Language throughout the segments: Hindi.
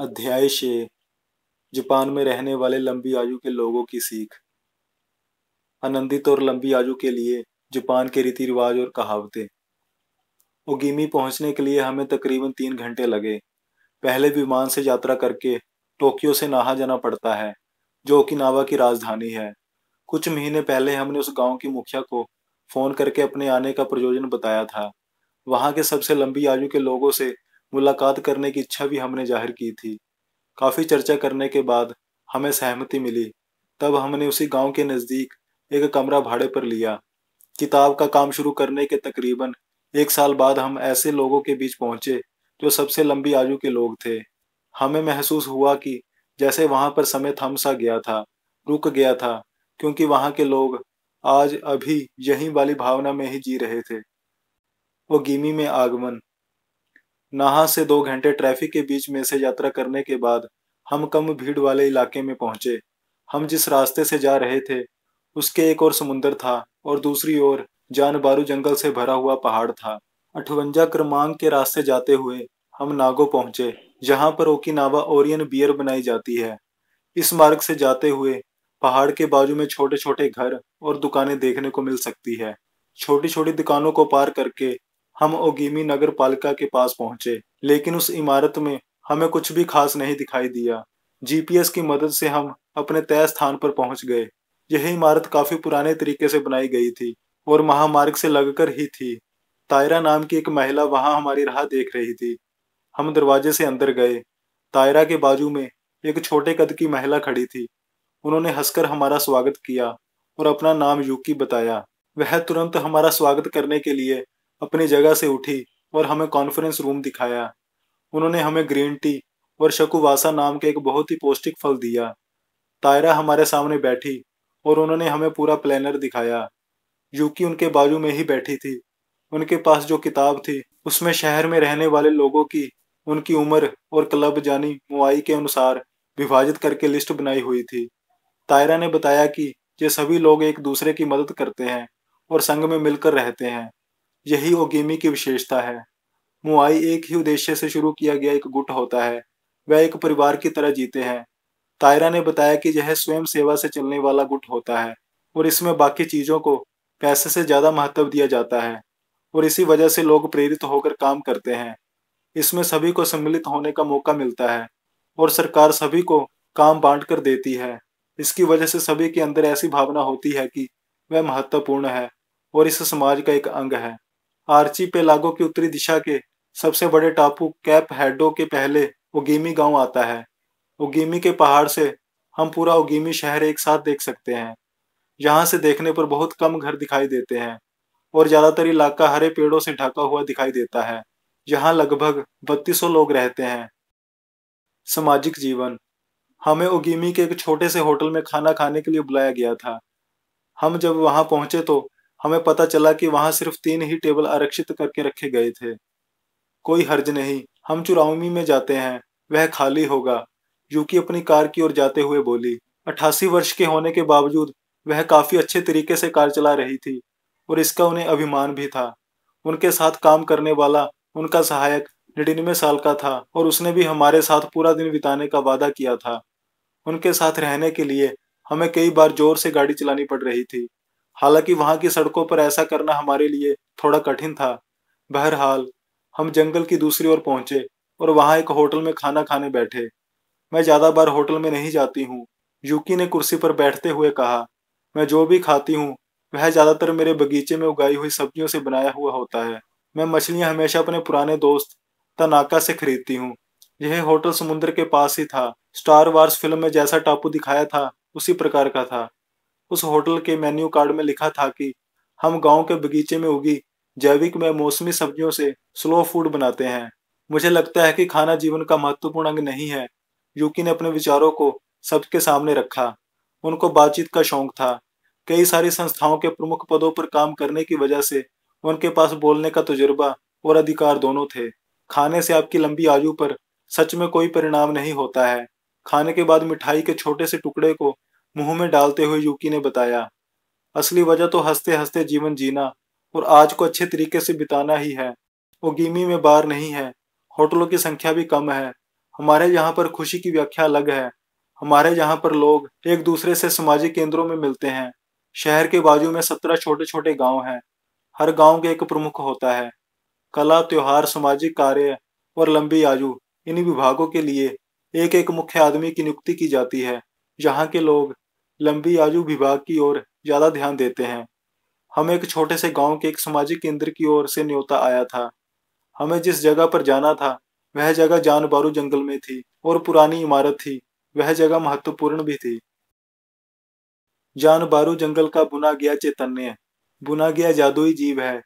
अध्याय छः जापान में रहने वाले लंबी आयु के लोगों की सीख आनंदित और लंबी आयु के लिए जापान के रीति रिवाज और कहावतें ओगिमी पहुंचने के लिए हमें तकरीबन तीन घंटे लगे पहले विमान से यात्रा करके टोक्यो से नहा जाना पड़ता है जो ओकिनावा की राजधानी है कुछ महीने पहले हमने उस गांव की मुखिया को फोन करके अपने आने का प्रयोजन बताया था वहां के सबसे लंबी आयु के लोगों से मुलाकात करने की इच्छा भी हमने जाहिर की थी काफ़ी चर्चा करने के बाद हमें सहमति मिली तब हमने उसी गांव के नज़दीक एक कमरा भाड़े पर लिया किताब का काम शुरू करने के तकरीबन एक साल बाद हम ऐसे लोगों के बीच पहुंचे जो सबसे लंबी आयु के लोग थे हमें महसूस हुआ कि जैसे वहां पर समय थम सा गया था रुक गया था क्योंकि वहां के लोग आज अभी यहीं वाली भावना में ही जी रहे थे वो गिमी में आगमन नाहा से दो घंटे ट्रैफिक के बीच में से यात्रा करने के बाद हम कम भीड़ वाले इलाके में पहुंचे हम जिस रास्ते से जा रहे थे उसके एक और समुंदर था और दूसरी ओर जान बारू जंगल से भरा हुआ पहाड़ था अठवंजा क्रमांक के रास्ते जाते हुए हम नागो पहुंचे जहां पर ओकिनावा ओरियन बियर बनाई जाती है इस मार्ग से जाते हुए पहाड़ के बाजू में छोटे छोटे घर और दुकानें देखने को मिल सकती है छोटी छोटी दुकानों को पार करके हम ओगीमी नगर पालिका के पास पहुंचे लेकिन उस इमारत में हमें कुछ भी खास नहीं दिखाई दिया जीपीएस की मदद से हम अपने तय स्थान पर पहुंच गए यह इमारत काफी पुराने तरीके से बनाई गई थी और महामार्ग से लगकर ही थी तायरा नाम की एक महिला वहां हमारी राह देख रही थी हम दरवाजे से अंदर गए तायरा के बाजू में एक छोटे कद की महिला खड़ी थी उन्होंने हंसकर हमारा स्वागत किया और अपना नाम यूकी बताया वह तुरंत हमारा स्वागत करने के लिए अपनी जगह से उठी और हमें कॉन्फ्रेंस रूम दिखाया उन्होंने हमें ग्रीन टी और शकुवासा नाम के एक बहुत ही पौष्टिक फल दिया तायरा हमारे सामने बैठी और उन्होंने हमें पूरा प्लानर दिखाया यूकी उनके बाजू में ही बैठी थी उनके पास जो किताब थी उसमें शहर में रहने वाले लोगों की उनकी उम्र और क्लब जानी मुआई के अनुसार विभाजित करके लिस्ट बनाई हुई थी तायरा ने बताया कि ये सभी लोग एक दूसरे की मदद करते हैं और संघ में मिलकर रहते हैं यही ओगेमी की विशेषता है मुआई एक ही उद्देश्य से शुरू किया गया एक गुट होता है वह एक परिवार की तरह जीते हैं तायरा ने बताया कि यह स्वयं सेवा से चलने वाला गुट होता है और इसमें बाकी चीजों को पैसे से ज्यादा महत्व दिया जाता है और इसी वजह से लोग प्रेरित होकर काम करते हैं इसमें सभी को सम्मिलित होने का मौका मिलता है और सरकार सभी को काम बांट कर देती है इसकी वजह से सभी के अंदर ऐसी भावना होती है कि वह महत्वपूर्ण है और इस समाज का एक अंग है आर्ची पेलागो की उत्तरी दिशा के सबसे बड़े टापू कैप हैडो के पहले उगीमी गांव आता है उगीमी के पहाड़ से हम पूरा उगीमी शहर एक साथ देख सकते हैं यहाँ से देखने पर बहुत कम घर दिखाई देते हैं और ज्यादातर इलाका हरे पेड़ों से ढका हुआ दिखाई देता है यहाँ लगभग बत्तीसों लोग रहते हैं सामाजिक जीवन हमें उगीमी के एक छोटे से होटल में खाना खाने के लिए बुलाया गया था हम जब वहां पहुंचे तो हमें पता चला कि वहां सिर्फ तीन ही टेबल आरक्षित करके रखे गए थे कोई हर्ज नहीं हम चुरावी में जाते हैं वह खाली होगा युकी अपनी कार की ओर जाते हुए बोली अठासी वर्ष के होने के बावजूद वह काफी अच्छे तरीके से कार चला रही थी और इसका उन्हें अभिमान भी था उनके साथ काम करने वाला उनका सहायक नड़िनवे साल का था और उसने भी हमारे साथ पूरा दिन बिताने का वादा किया था उनके साथ रहने के लिए हमें कई बार जोर से गाड़ी चलानी पड़ रही थी हालांकि वहां की सड़कों पर ऐसा करना हमारे लिए थोड़ा कठिन था बहरहाल हम जंगल की दूसरी ओर पहुंचे और वहां एक होटल में खाना खाने बैठे मैं ज्यादा बार होटल में नहीं जाती हूँ यूकी ने कुर्सी पर बैठते हुए कहा मैं जो भी खाती हूँ वह ज्यादातर मेरे बगीचे में उगाई हुई सब्जियों से बनाया हुआ होता है मैं मछलियां हमेशा अपने पुराने दोस्त तनाका से खरीदती हूँ यह होटल समुद्र के पास ही था स्टार वार्स फिल्म में जैसा टापू दिखाया था उसी प्रकार का था उस होटल के मेन्यू कार्ड में लिखा था कि हम गांव के बगीचे में उगी जैविक व मौसमी सब्जियों से स्लो फूड बनाते हैं मुझे लगता है कि खाना जीवन का महत्वपूर्ण अंग नहीं है यूकी ने अपने विचारों को सबके सामने रखा उनको बातचीत का शौक था कई सारी संस्थाओं के प्रमुख पदों पर काम करने की वजह से उनके पास बोलने का तजुर्बा और अधिकार दोनों थे खाने से आपकी लंबी आयु पर सच में कोई परिणाम नहीं होता है खाने के बाद मिठाई के छोटे से टुकड़े को मुंह में डालते हुए यूकी ने बताया असली वजह तो हंसते हंसते जीवन जीना और आज को अच्छे तरीके से बिताना ही है गिमी में बार नहीं है होटलों की संख्या भी कम है हमारे यहाँ पर खुशी की व्याख्या अलग है हमारे यहाँ पर लोग एक दूसरे से सामाजिक केंद्रों में मिलते हैं शहर के बाजू में सत्रह छोटे छोटे गांव हैं हर गांव के एक प्रमुख होता है कला त्योहार सामाजिक कार्य और लंबी आयु इन विभागों के लिए एक एक मुख्य आदमी की नियुक्ति की जाती है यहाँ के लोग लंबी आयु विभाग की ओर ज्यादा ध्यान देते हैं हम एक छोटे से गांव के एक सामाजिक केंद्र की ओर से न्योता आया था हमें जिस जगह पर जाना था वह जगह जानबारू जंगल में थी और पुरानी इमारत थी वह जगह महत्वपूर्ण भी थी जानबारू जंगल का बुना गया चैतन्य बुना गया जादुई जीव है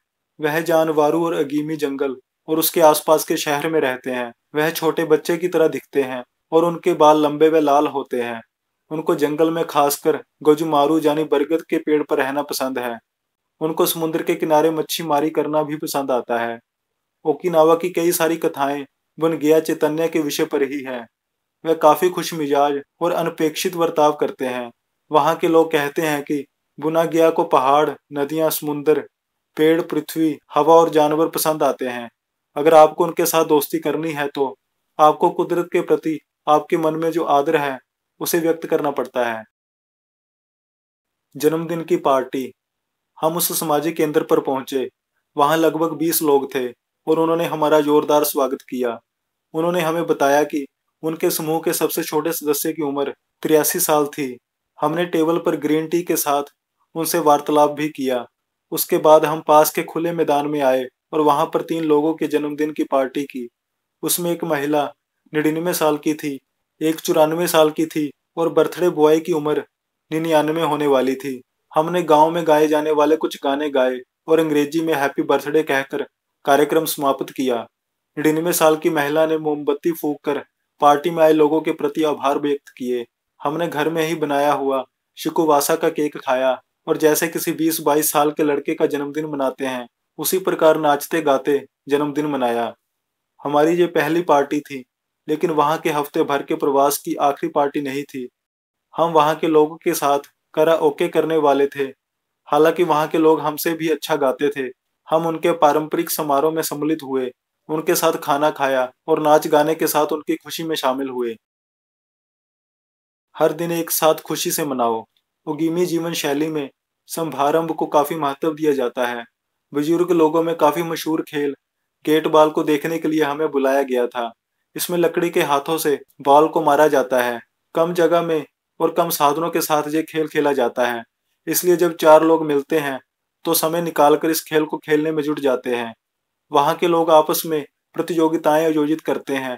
वह जानवारू और अगीमी जंगल और उसके आसपास के शहर में रहते हैं वह छोटे बच्चे की तरह दिखते हैं और उनके बाल लंबे व लाल होते हैं उनको जंगल में खासकर गजुमारू यानी बरगद के पेड़ पर रहना पसंद है उनको समुद्र के किनारे मच्छी मारी करना भी पसंद आता है ओकिनावा की कई सारी कथाएं बन गया चैतन्य के विषय पर ही है वह काफी खुश मिजाज और अनपेक्षित वर्ताव करते हैं वहाँ के लोग कहते हैं कि बुना गया को पहाड़ नदियाँ समुन्द्र पेड़ पृथ्वी हवा और जानवर पसंद आते हैं अगर आपको उनके साथ दोस्ती करनी है तो आपको कुदरत के प्रति आपके मन में जो आदर है उसे व्यक्त करना पड़ता है जन्मदिन की पार्टी हम उस सामाजिक केंद्र पर पहुंचे वहां लगभग बीस लोग थे और उन्होंने हमारा जोरदार स्वागत किया उन्होंने हमें बताया कि उनके समूह के सबसे छोटे सदस्य की उम्र तिरासी साल थी हमने टेबल पर ग्रीन टी के साथ उनसे वार्तालाप भी किया उसके बाद हम पास के खुले मैदान में आए और वहां पर तीन लोगों के जन्मदिन की पार्टी की उसमें एक महिला निन्यानवे साल की थी एक चौरानवे साल की थी और बर्थडे बॉय की उम्र निन्यानवे होने वाली थी हमने गांव में गाए जाने वाले कुछ गाने गाए और अंग्रेजी में हैप्पी बर्थडे कहकर कार्यक्रम समाप्त किया निन्यानवे साल की महिला ने मोमबत्ती फूक कर पार्टी में आए लोगों के प्रति आभार व्यक्त किए हमने घर में ही बनाया हुआ शिकुवासा का केक खाया और जैसे किसी बीस बाईस साल के लड़के का जन्मदिन मनाते हैं उसी प्रकार नाचते गाते जन्मदिन मनाया हमारी ये पहली पार्टी थी लेकिन वहां के हफ्ते भर के प्रवास की आखिरी पार्टी नहीं थी हम वहां के लोगों के साथ करा ओके करने वाले थे हालांकि वहां के लोग हमसे भी अच्छा गाते थे हम उनके पारंपरिक समारोह में सम्मिलित हुए उनके साथ खाना खाया और नाच गाने के साथ उनकी खुशी में शामिल हुए हर दिन एक साथ खुशी से मनाओ उगीमी जीवन शैली में संभारंभ को काफी महत्व दिया जाता है बुजुर्ग लोगों में काफी मशहूर खेल गेट बाल को देखने के लिए हमें बुलाया गया था इसमें लकड़ी के हाथों से बॉल को मारा जाता है कम जगह में और कम साधनों के साथ ये खेल खेला जाता है इसलिए जब चार लोग मिलते हैं तो समय निकालकर इस खेल को खेलने में जुट जाते हैं वहां के लोग आपस में प्रतियोगिताएं आयोजित करते हैं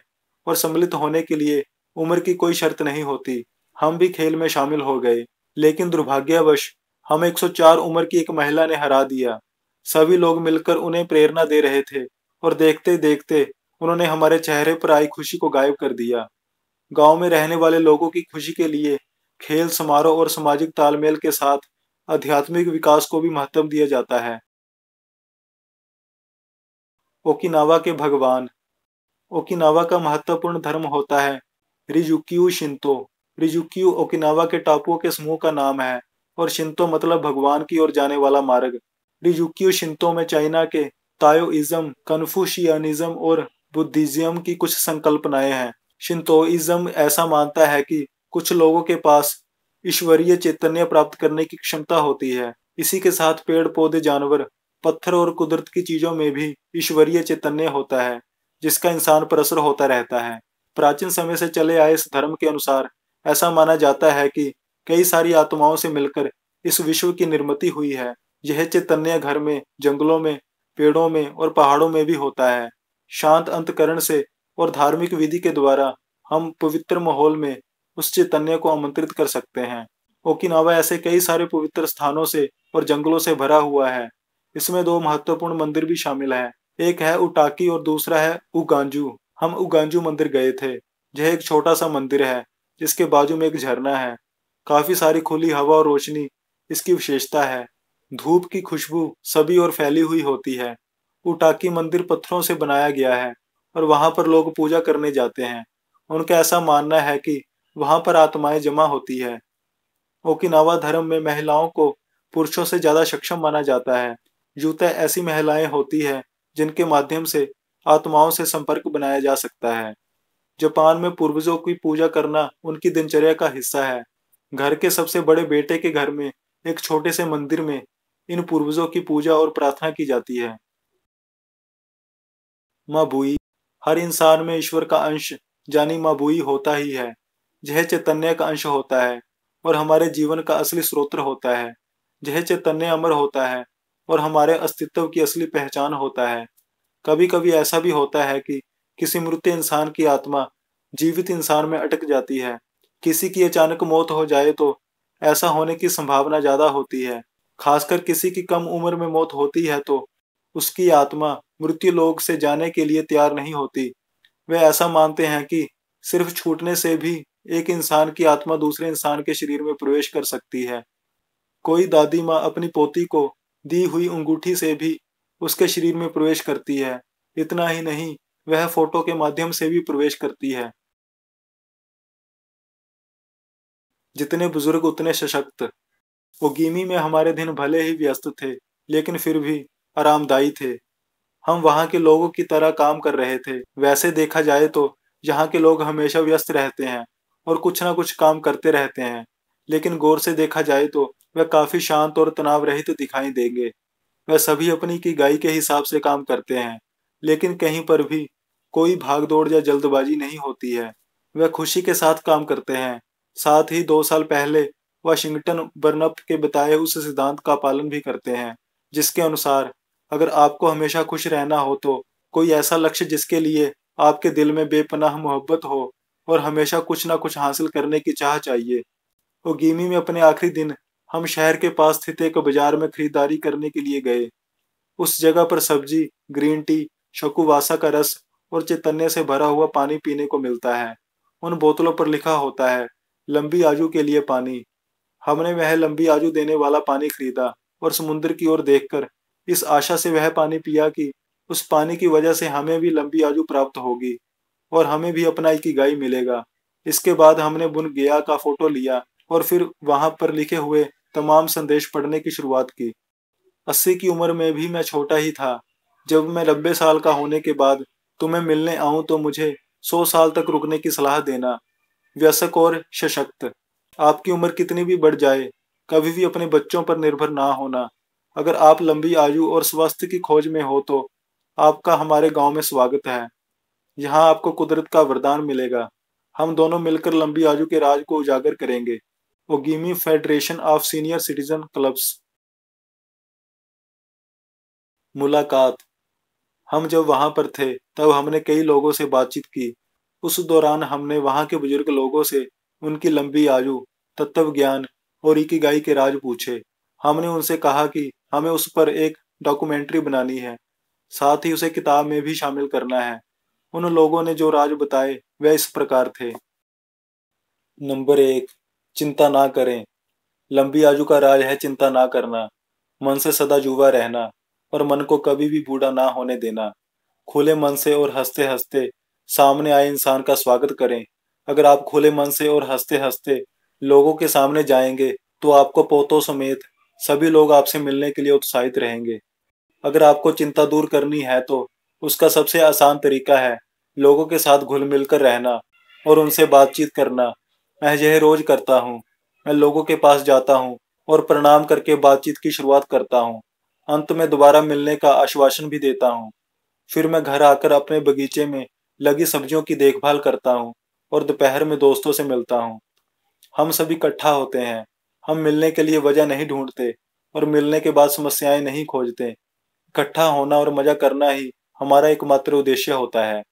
और सम्मिलित होने के लिए उम्र की कोई शर्त नहीं होती हम भी खेल में शामिल हो गए लेकिन दुर्भाग्यवश हम 104 उम्र की एक महिला ने हरा दिया सभी लोग मिलकर उन्हें प्रेरणा दे रहे थे और देखते देखते उन्होंने हमारे चेहरे पर आई खुशी को गायब कर दिया गांव में रहने वाले लोगों की खुशी के लिए खेल समारोह और सामाजिक तालमेल के साथ आध्यात्मिक विकास को भी महत्व दिया जाता है ओकिनावा के भगवान ओकिनावा का महत्वपूर्ण धर्म होता है रिजुक्यू शिंतो रिजुक्यू ओकिनावा के टापुओं के समूह का नाम है और शिंतो मतलब भगवान की ओर जाने वाला मार्ग रिजुक्यू शिंतो में चाइना के तायोइज्म कन्फ्यूशियनिज्म और बुद्धिज्म की कुछ संकल्पनाएं हैं शिंतोइज्म ऐसा मानता है कि कुछ लोगों के पास ईश्वरीय चैतन्य प्राप्त करने की क्षमता होती है इसी के साथ पेड़ पौधे जानवर पत्थर और कुदरत की चीजों में भी ईश्वरीय चैतन्य होता है जिसका इंसान पर असर होता रहता है प्राचीन समय से चले आए इस धर्म के अनुसार ऐसा माना जाता है कि कई सारी आत्माओं से मिलकर इस विश्व की निर्मित हुई है यह चैतन्य घर में जंगलों में पेड़ों में और पहाड़ों में भी होता है शांत अंतकरण से और धार्मिक विधि के द्वारा हम पवित्र माहौल में उस चैतन्य को आमंत्रित कर सकते हैं ओकिनावा ऐसे कई सारे पवित्र स्थानों से और जंगलों से भरा हुआ है इसमें दो महत्वपूर्ण मंदिर भी शामिल है एक है उटाकी और दूसरा है उगांजू हम उगांजू मंदिर गए थे यह एक छोटा सा मंदिर है जिसके बाजू में एक झरना है काफी सारी खुली हवा और रोशनी इसकी विशेषता है धूप की खुशबू सभी और फैली हुई होती है उटाकी मंदिर पत्थरों से बनाया गया है और वहां पर लोग पूजा करने जाते हैं उनका ऐसा मानना है कि वहां पर आत्माएं जमा होती है ओकिनावा धर्म में महिलाओं को पुरुषों से ज्यादा सक्षम माना जाता है जूते ऐसी महिलाएं होती है जिनके माध्यम से आत्माओं से संपर्क बनाया जा सकता है जापान में पूर्वजों की पूजा करना उनकी दिनचर्या का हिस्सा है घर के सबसे बड़े बेटे के घर में एक छोटे से मंदिर में इन पूर्वजों की पूजा और प्रार्थना की जाती है मबुई हर इंसान में ईश्वर का अंश जानी मबुई होता ही है यह चैतन्य का अंश होता है और हमारे जीवन का असली स्रोत होता है यह चैतन्य अमर होता है और हमारे अस्तित्व की असली पहचान होता है कभी कभी ऐसा भी होता है कि किसी मृत इंसान की आत्मा जीवित इंसान में अटक जाती है किसी की अचानक मौत हो जाए तो ऐसा होने की संभावना ज्यादा होती है खासकर किसी की कम उम्र में मौत होती है तो उसकी आत्मा मृत्यु लोग से जाने के लिए तैयार नहीं होती वे ऐसा मानते हैं कि सिर्फ छूटने से भी एक इंसान की आत्मा दूसरे इंसान के शरीर में प्रवेश कर सकती है कोई दादी माँ अपनी पोती को दी हुई अंगूठी से भी उसके शरीर में प्रवेश करती है इतना ही नहीं वह फोटो के माध्यम से भी प्रवेश करती है जितने बुजुर्ग उतने सशक्त ओगिमी में हमारे दिन भले ही व्यस्त थे लेकिन फिर भी आरामदायी थे हम वहाँ के लोगों की तरह काम कर रहे थे वैसे देखा जाए तो यहाँ के लोग हमेशा व्यस्त रहते हैं और कुछ ना कुछ काम करते रहते हैं लेकिन गौर से देखा जाए तो वह काफी शांत और तनाव रहित तो दिखाई देंगे वह सभी अपनी की गाय के हिसाब से काम करते हैं लेकिन कहीं पर भी कोई भागदौड़ या जल्दबाजी नहीं होती है वह खुशी के साथ काम करते हैं साथ ही दो साल पहले वाशिंगटन बर्नअप के बताए उस सिद्धांत का पालन भी करते हैं जिसके अनुसार अगर आपको हमेशा खुश रहना हो तो कोई ऐसा लक्ष्य जिसके लिए आपके दिल में बेपनाह मोहब्बत हो और हमेशा कुछ ना कुछ हासिल करने की चाह चाहिए ओगीमी में अपने आखिरी दिन हम शहर के पास स्थित एक बाजार में खरीदारी करने के लिए गए उस जगह पर सब्जी ग्रीन टी शकुवासा का रस और चैतन्य से भरा हुआ पानी पीने को मिलता है उन बोतलों पर लिखा होता है लंबी आजू के लिए पानी हमने वह लंबी आजू देने वाला पानी खरीदा और समुद्र की ओर देखकर इस आशा से वह पानी पिया कि उस पानी की वजह से हमें भी लंबी आयु प्राप्त होगी और हमें भी अपना एक गाय मिलेगा इसके बाद हमने बुन गया का फोटो लिया और फिर वहां पर लिखे हुए तमाम संदेश पढ़ने की शुरुआत की अस्सी की उम्र में भी मैं छोटा ही था जब मैं नब्बे साल का होने के बाद तुम्हें मिलने आऊं तो मुझे सौ साल तक रुकने की सलाह देना व्यसक और सशक्त आपकी उम्र कितनी भी बढ़ जाए कभी भी अपने बच्चों पर निर्भर ना होना अगर आप लंबी आयु और स्वास्थ्य की खोज में हो तो आपका हमारे गांव में स्वागत है यहां आपको कुदरत का वरदान मिलेगा हम दोनों मिलकर लंबी आयु के राज को उजागर करेंगे ओगीमी federation of senior citizen clubs मुलाकात हम जब वहां पर थे तब हमने कई लोगों से बातचीत की उस दौरान हमने वहां के बुजुर्ग लोगों से उनकी लंबी आयु तत्व ज्ञान और इकिगाई के राज पूछे हमने उनसे कहा कि हमें उस पर एक डॉक्यूमेंट्री बनानी है साथ ही उसे किताब में भी शामिल करना है उन लोगों ने जो राज बताए वह इस प्रकार थे नंबर एक चिंता ना करें लंबी आजू का राज है चिंता ना करना मन से सदा युवा रहना और मन को कभी भी बूढ़ा ना होने देना खुले मन से और हंसते हंसते सामने आए इंसान का स्वागत करें अगर आप खुले मन से और हंसते हंसते लोगों के सामने जाएंगे तो आपको पोतों समेत सभी लोग आपसे मिलने के लिए उत्साहित रहेंगे अगर आपको चिंता दूर करनी है तो उसका सबसे आसान तरीका है लोगों के साथ घुल मिलकर रहना और उनसे बातचीत करना मैं यह रोज करता हूँ मैं लोगों के पास जाता हूँ और प्रणाम करके बातचीत की शुरुआत करता हूँ अंत में दोबारा मिलने का आश्वासन भी देता हूँ फिर मैं घर आकर अपने बगीचे में लगी सब्जियों की देखभाल करता हूँ और दोपहर में दोस्तों से मिलता हूँ हम सभी इकट्ठा होते हैं हम मिलने के लिए वजह नहीं ढूंढते और मिलने के बाद समस्याएं नहीं खोजते इकट्ठा होना और मजा करना ही हमारा एकमात्र उद्देश्य होता है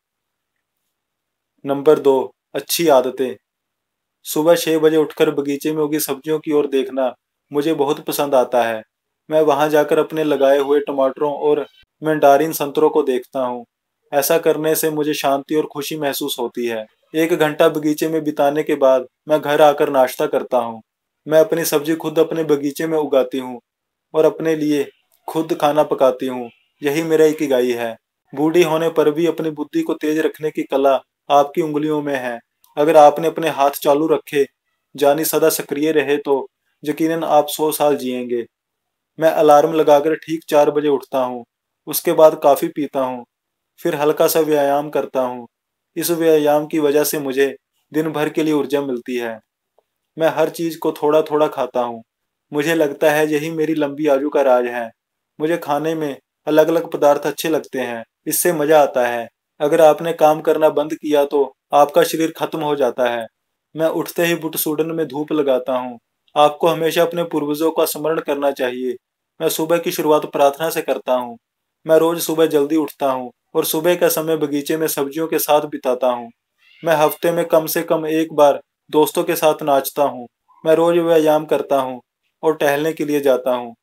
नंबर दो अच्छी आदतें सुबह छह बजे उठकर बगीचे में उगी सब्जियों की ओर देखना मुझे बहुत पसंद आता है मैं वहां जाकर अपने लगाए हुए टमाटरों और मंडारिन संतरों को देखता हूँ ऐसा करने से मुझे शांति और खुशी महसूस होती है एक घंटा बगीचे में बिताने के बाद मैं घर आकर नाश्ता करता हूँ मैं अपनी सब्जी खुद अपने बगीचे में उगाती हूँ और अपने लिए खुद खाना पकाती हूँ यही मेरा एक इगाई है बूढ़ी होने पर भी अपनी बुद्धि को तेज रखने की कला आपकी उंगलियों में है अगर आपने अपने हाथ चालू रखे जानी सदा सक्रिय रहे तो यकीनन आप सौ साल जिएंगे मैं अलार्म लगाकर ठीक चार बजे उठता हूँ उसके बाद काफ़ी पीता हूँ फिर हल्का सा व्यायाम करता हूँ इस व्यायाम की वजह से मुझे दिन भर के लिए ऊर्जा मिलती है मैं हर चीज को थोड़ा थोड़ा खाता हूँ मुझे लगता है यही मेरी लंबी आयु का राज है मुझे खाने में अलग अलग पदार्थ अच्छे लगते हैं इससे मजा आता है अगर आपने काम करना बंद किया तो आपका शरीर खत्म हो जाता है मैं उठते ही बुट सूडन में धूप लगाता हूँ आपको हमेशा अपने पूर्वजों का स्मरण करना चाहिए मैं सुबह की शुरुआत प्रार्थना से करता हूँ मैं रोज सुबह जल्दी उठता हूँ और सुबह का समय बगीचे में सब्जियों के साथ बिताता हूँ मैं हफ्ते में कम से कम एक बार दोस्तों के साथ नाचता हूँ मैं रोज व्यायाम करता हूँ और टहलने के लिए जाता हूँ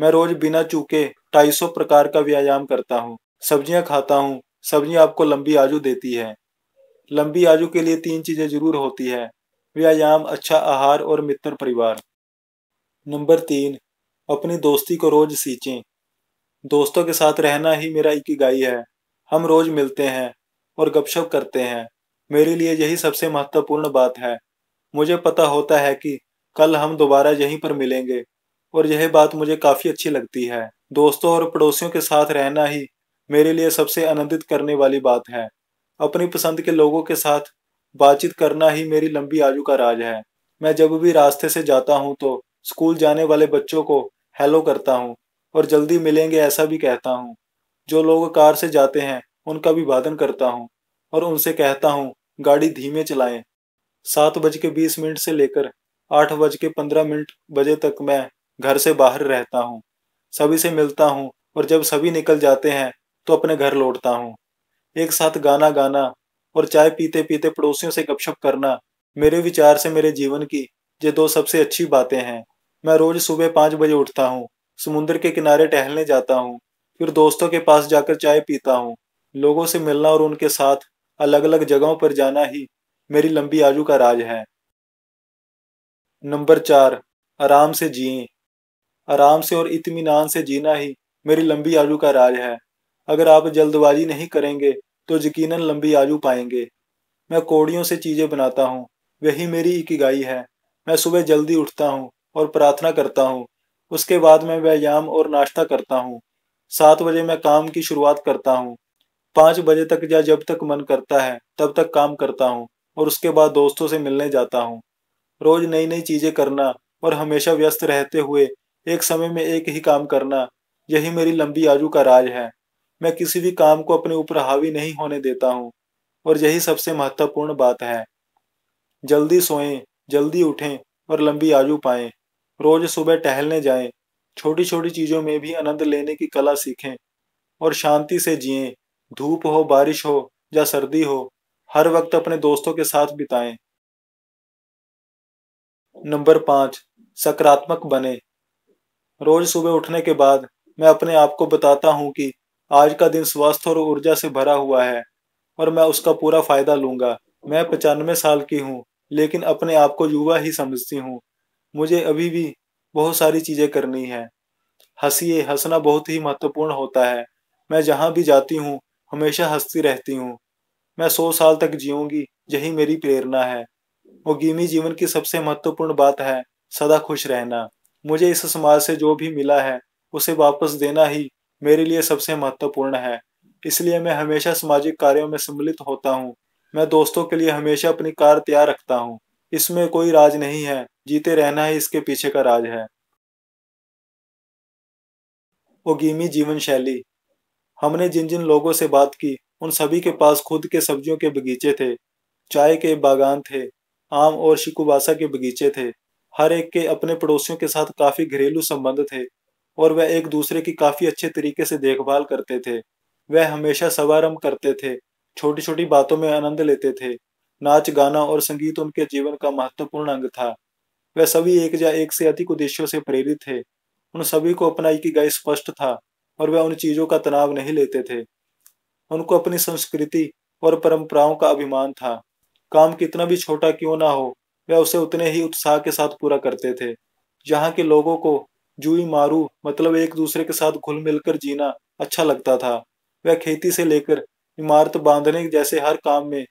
मैं रोज बिना चूके ढाई सौ प्रकार का व्यायाम करता हूँ सब्जियाँ खाता हूँ सब्जियाँ आपको लंबी आजू देती है लंबी आजू के लिए तीन चीजें जरूर होती है व्यायाम अच्छा आहार और मित्र परिवार नंबर तीन अपनी दोस्ती को रोज सींचें दोस्तों के साथ रहना ही मेरा इकिगाई है हम रोज मिलते हैं और गपशप करते हैं मेरे लिए यही सबसे महत्वपूर्ण बात है मुझे पता होता है कि कल हम दोबारा यहीं पर मिलेंगे और यह बात मुझे काफी अच्छी लगती है दोस्तों और पड़ोसियों के साथ रहना ही मेरे लिए सबसे आनंदित करने वाली बात है अपनी पसंद के लोगों के साथ बातचीत करना ही मेरी लंबी आयु का राज है मैं जब भी रास्ते से जाता हूँ तो स्कूल जाने वाले बच्चों को हेलो करता हूँ और जल्दी मिलेंगे ऐसा भी कहता हूँ जो लोग कार से जाते हैं उनका भी वादन करता हूँ और उनसे कहता हूँ गाड़ी धीमे चलाएं सात बज के बीस मिनट से लेकर आठ बज के पंद्रह मिनट बजे तक मैं घर से बाहर रहता हूँ सभी से मिलता हूँ और जब सभी निकल जाते हैं तो अपने घर लौटता हूँ एक साथ गाना गाना और चाय पीते पीते पड़ोसियों से गपशप करना मेरे विचार से मेरे जीवन की ये दो सबसे अच्छी बातें हैं मैं रोज सुबह पाँच बजे उठता हूँ समुद्र के किनारे टहलने जाता हूँ फिर दोस्तों के पास जाकर चाय पीता हूँ लोगों से मिलना और उनके साथ अलग अलग जगहों पर जाना ही मेरी लंबी आयु का राज है नंबर चार आराम से जिए आराम से और इतमान से जीना ही मेरी लंबी आयु का राज है अगर आप जल्दबाजी नहीं करेंगे तो यकीनन लंबी आयु पाएंगे मैं कोड़ियों से चीज़ें बनाता हूँ वही मेरी इकिगाई है मैं सुबह जल्दी उठता हूँ और प्रार्थना करता हूँ उसके बाद मैं व्यायाम और नाश्ता करता हूँ सात बजे मैं काम की शुरुआत करता हूँ पाँच बजे तक या जब तक मन करता है तब तक काम करता हूँ और उसके बाद दोस्तों से मिलने जाता हूँ रोज नई नई चीजें करना और हमेशा व्यस्त रहते हुए एक समय में एक ही काम करना यही मेरी लंबी आजू का राज है मैं किसी भी काम को अपने ऊपर हावी नहीं होने देता हूँ और यही सबसे महत्वपूर्ण बात है जल्दी सोएं जल्दी उठें और लंबी आजू पाएं रोज सुबह टहलने जाएं छोटी छोटी चीज़ों में भी आनंद लेने की कला सीखें और शांति से जिएं धूप हो बारिश हो या सर्दी हो हर वक्त अपने दोस्तों के साथ बिताएं। नंबर पांच सकारात्मक बने रोज सुबह उठने के बाद मैं अपने आप को बताता हूं कि आज का दिन स्वस्थ और ऊर्जा से भरा हुआ है और मैं उसका पूरा फायदा लूंगा मैं पचानवे साल की हूं लेकिन अपने आप को युवा ही समझती हूं मुझे अभी भी बहुत सारी चीजें करनी है हंसीए हंसना बहुत ही महत्वपूर्ण होता है मैं जहां भी जाती हूँ हमेशा हंसती रहती हूँ मैं सौ साल तक जीऊंगी यही मेरी प्रेरणा है मुगीमी जीवन की सबसे महत्वपूर्ण बात है सदा खुश रहना मुझे इस समाज से जो भी मिला है उसे वापस देना ही मेरे लिए सबसे महत्वपूर्ण है इसलिए मैं हमेशा सामाजिक कार्यों में सम्मिलित होता हूँ मैं दोस्तों के लिए हमेशा अपनी कार तैयार रखता हूँ इसमें कोई राज नहीं है जीते रहना ही इसके पीछे का राज है ओगीमी जीवन शैली हमने जिन जिन लोगों से बात की उन सभी के पास खुद के सब्जियों के बगीचे थे चाय के बागान थे आम और शिकुबासा के बगीचे थे हर एक के अपने पड़ोसियों के साथ काफी घरेलू संबंध थे और वह एक दूसरे की काफी अच्छे तरीके से देखभाल करते थे वह हमेशा सवारम करते थे छोटी छोटी बातों में आनंद लेते थे नाच गाना और संगीत उनके जीवन का महत्वपूर्ण अंग था वह सभी एक या एक से अधिक उद्देश्यों से प्रेरित थे उन सभी को अपनाई की गई स्पष्ट था और वह उन चीजों का तनाव नहीं लेते थे उनको अपनी संस्कृति और परंपराओं का अभिमान था काम कितना भी छोटा क्यों ना हो वे उसे उतने ही उत्साह के साथ पूरा करते थे जहाँ के लोगों को जुई मारू मतलब एक दूसरे के साथ घुल मिलकर जीना अच्छा लगता था वह खेती से लेकर इमारत बांधने जैसे हर काम में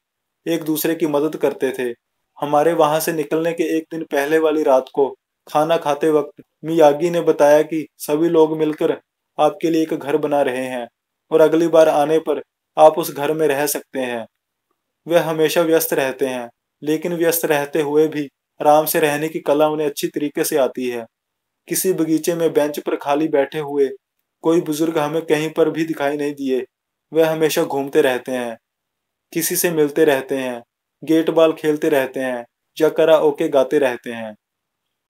एक दूसरे की मदद करते थे हमारे वहां से निकलने के एक दिन पहले वाली रात को खाना खाते वक्त मियागी ने बताया कि सभी लोग मिलकर आपके लिए एक घर बना रहे हैं और अगली बार आने पर आप उस घर में रह सकते हैं वह हमेशा व्यस्त रहते हैं लेकिन व्यस्त रहते हुए भी आराम से रहने की कला उन्हें अच्छी तरीके से आती है किसी बगीचे में बेंच पर खाली बैठे हुए कोई बुजुर्ग हमें कहीं पर भी दिखाई नहीं दिए वह हमेशा घूमते रहते हैं किसी से मिलते रहते हैं गेट बॉल खेलते रहते हैं या करा ओके गाते रहते हैं